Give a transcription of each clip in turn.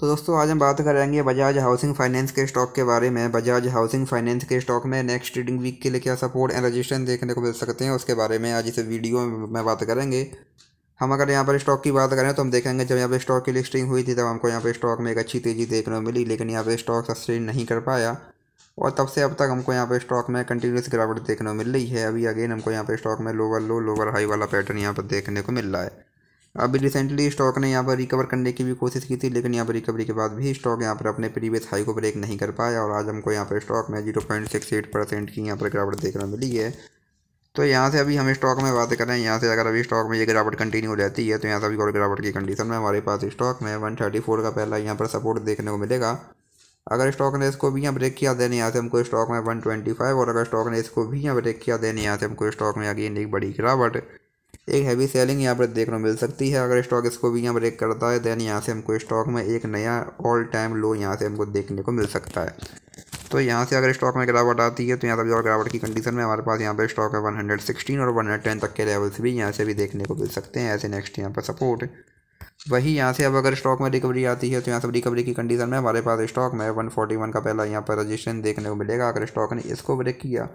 तो दोस्तों आज हम बात करेंगे बजाज हाउसिंग फाइनेंस के स्टॉक के बारे में बजाज हाउसिंग फाइनेंस के स्टॉक में नेक्स्ट ट्रेडिंग वीक के लिए क्या सपोर्ट एंड रजिस्ट्रेंस देखने को मिल सकते हैं उसके बारे में आज इस वीडियो में बात करेंगे हम अगर यहाँ पर स्टॉक की बात करें तो हम देखेंगे जब यहाँ पर स्टॉक की लिस्टिंग हुई थी तब हमको यहाँ पर स्टॉक में एक अच्छी तेज़ी देखने को मिली लेकिन यहाँ पर स्टॉक सस्टेन नहीं कर पाया और तब से अब तक हमको यहाँ पर स्टॉक में कंटिन्यूस गिरावट देखने को मिल रही है अभी अगेन हमको यहाँ पर स्टॉक में लोअर लो लोअर हाई वाला पैटर्न यहाँ पर देखने को मिल रहा है अभी रिसेंटली स्टॉक ने यहाँ पर रिकवर करने की भी कोशिश की थी लेकिन यहाँ पर रिकवरी के बाद भी स्टॉक यहाँ पर अपने प्रीवियस हाई को ब्रेक नहीं कर पाया और आज हमको यहाँ पर स्टॉक में zero point six eight percent की यहाँ पर गिरावट देखने मिली है तो यहाँ से अभी हम स्टॉक में बात करें यहाँ से अगर अभी स्टॉक में ये गिरावट कंटिन्यू रहती है तो यहाँ से अभी और गिरावट की कंडीशन में हमारे पास स्टॉक में वन थर्टी फोर का पहला यहाँ पर सपोर्ट देखने को मिलेगा अगर स्टॉक ने इसको भी यहाँ ब्रेक किया देने यहाँ से हमको स्टॉक में वन ट्वेंटी फाइव और अगर स्टॉक ने इसको भी यहाँ ब्रेक किया देने यहाँ से हमको स्टॉक में आगे एक बड़ी गिरावट एक हैवी सेलिंग यहाँ पर देखने को मिल सकती है अगर स्टॉक इसको भी यहाँ ब्रेक करता है देन यहाँ से हमको स्टॉक में एक नया ऑल टाइम लो यहाँ से हमको देखने को मिल सकता है तो यहाँ से अगर स्टॉक में गिरावट आती है तो यहाँ तक और गिरावट की कंडीशन में हमारे पास यहाँ पर स्टॉक है वन और वन तक के लेवल्स भी यहाँ से भी देखने को मिल सकते हैं ऐसे नेक्स्ट यहाँ पर सपोर्ट वही यहाँ से अब अगर स्टॉक में रिकवरी आती है तो यहाँ से रिकवरी की कंडीशन में हमारे पास स्टॉक में 141 का पहला यहाँ पर रजिस्ट्रेशन देखने को मिलेगा अगर स्टॉक ने इसको ब्रेक किया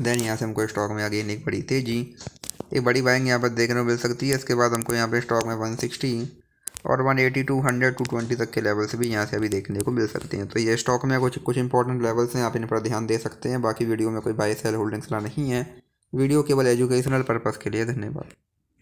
देन यहाँ से हमको स्टॉक में आगे एक बड़ी तेज़ी एक बड़ी बाइंग यहाँ पर देखने को मिल सकती है इसके बाद हमको यहाँ पे स्टॉक में वन सिक्सटी और one eighty two hundred two twenty तक के लेवल्स भी यहाँ से अभी देखने को मिल सकते हैं तो ये स्टॉक में कुछ कुछ इंपॉर्टेंट लेवल्स हैं आप इन पर ध्यान दे सकते हैं बाकी वीडियो में कोई बाई सेल होल्डिंग्स ला नहीं है वीडियो केवल एजुकेशनल पर्पज़ के लिए धन्यवाद